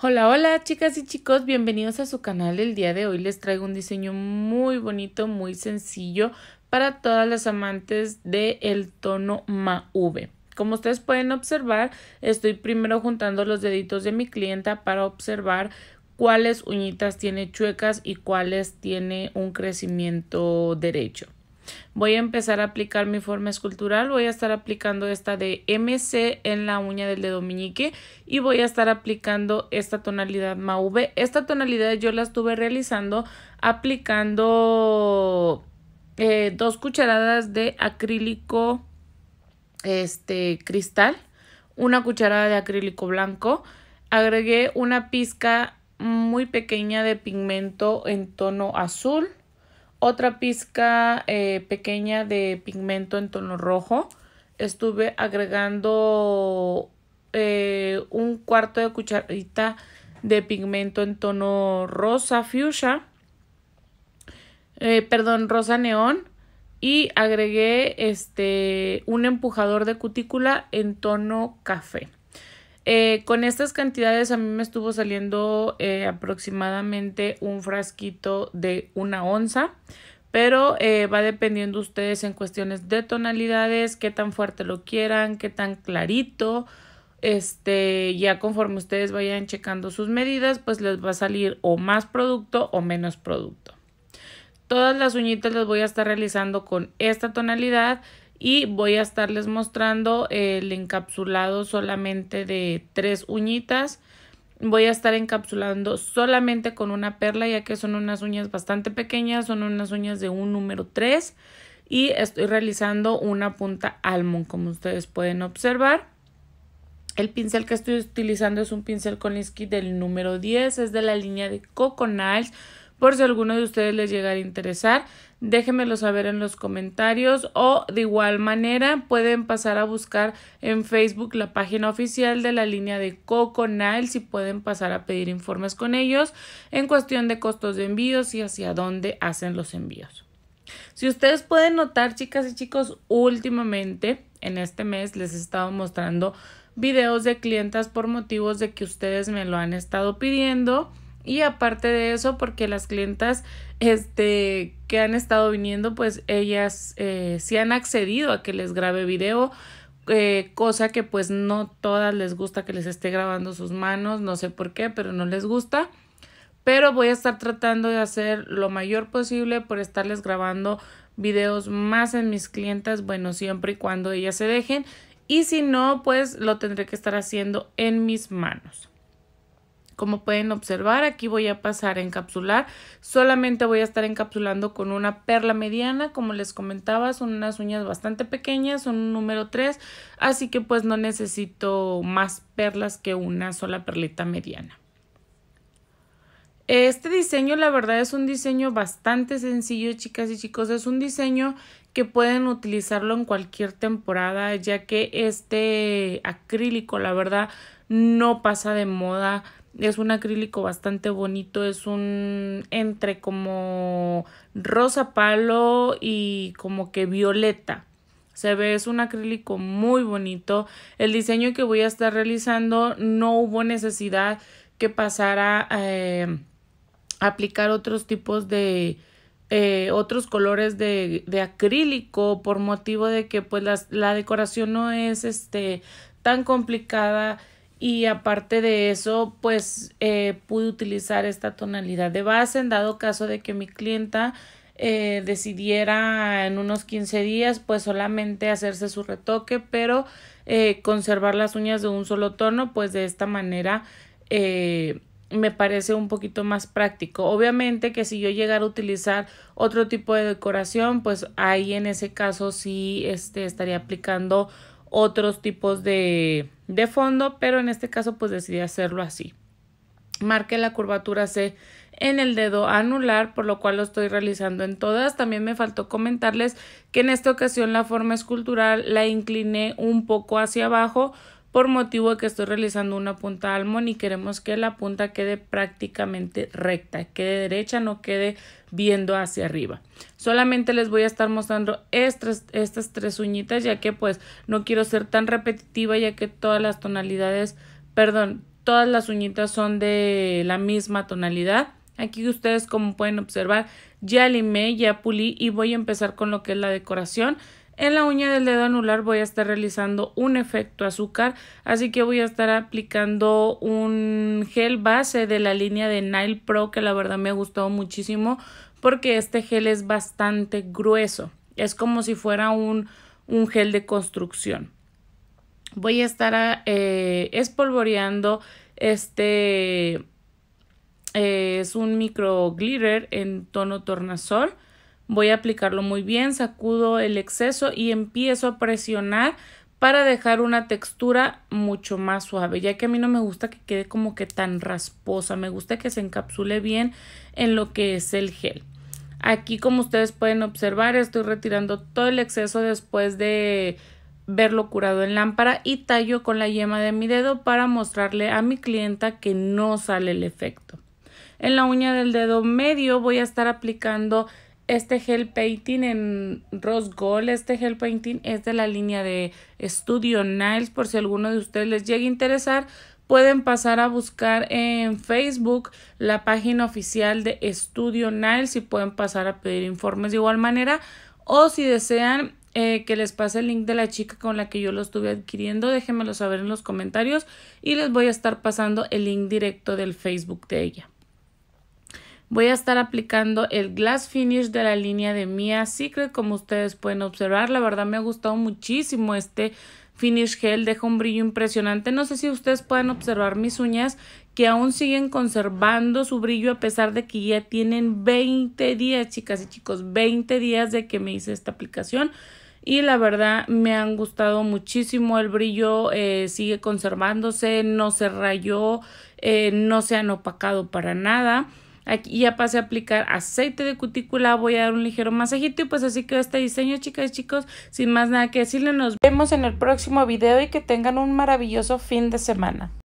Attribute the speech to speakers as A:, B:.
A: Hola, hola chicas y chicos, bienvenidos a su canal. El día de hoy les traigo un diseño muy bonito, muy sencillo para todas las amantes del tono MAV. Como ustedes pueden observar, estoy primero juntando los deditos de mi clienta para observar cuáles uñitas tiene chuecas y cuáles tiene un crecimiento derecho. Voy a empezar a aplicar mi forma escultural, voy a estar aplicando esta de MC en la uña del dedo meñique y voy a estar aplicando esta tonalidad mauve. Esta tonalidad yo la estuve realizando aplicando eh, dos cucharadas de acrílico este cristal, una cucharada de acrílico blanco, agregué una pizca muy pequeña de pigmento en tono azul otra pizca eh, pequeña de pigmento en tono rojo. Estuve agregando eh, un cuarto de cucharita de pigmento en tono rosa fuchsia. Eh, perdón, rosa neón. Y agregué este, un empujador de cutícula en tono café. Eh, con estas cantidades a mí me estuvo saliendo eh, aproximadamente un frasquito de una onza, pero eh, va dependiendo ustedes en cuestiones de tonalidades, qué tan fuerte lo quieran, qué tan clarito. Este, ya conforme ustedes vayan checando sus medidas, pues les va a salir o más producto o menos producto. Todas las uñitas las voy a estar realizando con esta tonalidad y voy a estarles mostrando el encapsulado solamente de tres uñitas. Voy a estar encapsulando solamente con una perla ya que son unas uñas bastante pequeñas, son unas uñas de un número 3 y estoy realizando una punta almond como ustedes pueden observar. El pincel que estoy utilizando es un pincel con del número 10, es de la línea de Coco por si alguno de ustedes les llegara a interesar, déjenmelo saber en los comentarios o de igual manera pueden pasar a buscar en Facebook la página oficial de la línea de Coco Niles si pueden pasar a pedir informes con ellos en cuestión de costos de envíos y hacia dónde hacen los envíos. Si ustedes pueden notar, chicas y chicos, últimamente en este mes les he estado mostrando videos de clientas por motivos de que ustedes me lo han estado pidiendo y aparte de eso, porque las clientas este, que han estado viniendo, pues ellas eh, sí han accedido a que les grabe video, eh, cosa que pues no todas les gusta que les esté grabando sus manos, no sé por qué, pero no les gusta. Pero voy a estar tratando de hacer lo mayor posible por estarles grabando videos más en mis clientas, bueno, siempre y cuando ellas se dejen. Y si no, pues lo tendré que estar haciendo en mis manos. Como pueden observar, aquí voy a pasar a encapsular. Solamente voy a estar encapsulando con una perla mediana. Como les comentaba, son unas uñas bastante pequeñas, son un número 3. Así que pues no necesito más perlas que una sola perlita mediana. Este diseño la verdad es un diseño bastante sencillo chicas y chicos, es un diseño que pueden utilizarlo en cualquier temporada ya que este acrílico la verdad no pasa de moda, es un acrílico bastante bonito, es un entre como rosa palo y como que violeta. Se ve, es un acrílico muy bonito. El diseño que voy a estar realizando no hubo necesidad que pasara a eh, aplicar otros tipos de, eh, otros colores de, acrílico por motivo de que pues la decoración no es este tan complicada y aparte de eso, pues eh, pude utilizar esta tonalidad de base en dado caso de que mi clienta eh, decidiera en unos 15 días pues solamente hacerse su retoque pero eh, conservar las uñas de un solo tono pues de esta manera me parece un poquito más práctico obviamente que si yo llegara a utilizar otro tipo de decoración pues ahí en ese caso sí este, estaría aplicando otros tipos de de fondo, pero en este caso pues decidí hacerlo así. Marqué la curvatura C en el dedo anular, por lo cual lo estoy realizando en todas. También me faltó comentarles que en esta ocasión la forma escultural la incliné un poco hacia abajo, por motivo de que estoy realizando una punta almón y queremos que la punta quede prácticamente recta, quede derecha, no quede viendo hacia arriba. Solamente les voy a estar mostrando estas, estas tres uñitas ya que pues no quiero ser tan repetitiva ya que todas las tonalidades, perdón, todas las uñitas son de la misma tonalidad. Aquí ustedes como pueden observar ya limé, ya pulí y voy a empezar con lo que es la decoración. En la uña del dedo anular voy a estar realizando un efecto azúcar, así que voy a estar aplicando un gel base de la línea de Nile Pro que la verdad me ha gustado muchísimo porque este gel es bastante grueso, es como si fuera un, gel de construcción. Voy a estar eh, espolvoreando este, eh, es un micro glitter en tono tornasol Voy a aplicarlo muy bien, sacudo el exceso y empiezo a presionar para dejar una textura mucho más suave, ya que a mí no me gusta que quede como que tan rasposa, me gusta que se encapsule bien en lo que es el gel. Aquí como ustedes pueden observar estoy retirando todo el exceso después de verlo curado en lámpara y tallo con la yema de mi dedo para mostrarle a mi clienta que no sale el efecto. En la uña del dedo medio voy a estar aplicando este gel painting en rose gold, este gel painting es de la línea de Studio Niles, por si alguno de ustedes les llega a interesar, pueden pasar a buscar en Facebook la página oficial de Studio Niles y pueden pasar a pedir informes de igual manera o si desean eh, que les pase el link de la chica con la que yo lo estuve adquiriendo, déjenmelo saber en los comentarios y les voy a estar pasando el link directo del Facebook de ella. Voy a estar aplicando el glass finish de la línea de Mia Secret como ustedes pueden observar. La verdad me ha gustado muchísimo este finish gel, deja un brillo impresionante. No sé si ustedes pueden observar mis uñas que aún siguen conservando su brillo a pesar de que ya tienen 20 días, chicas y chicos, 20 días de que me hice esta aplicación y la verdad me han gustado muchísimo el brillo eh, sigue conservándose no se rayó eh, no se han opacado para nada Aquí ya pasé a aplicar aceite de cutícula, voy a dar un ligero masajito y pues así quedó este diseño, chicas y chicos. Sin más nada que decirle, nos vemos en el próximo video y que tengan un maravilloso fin de semana.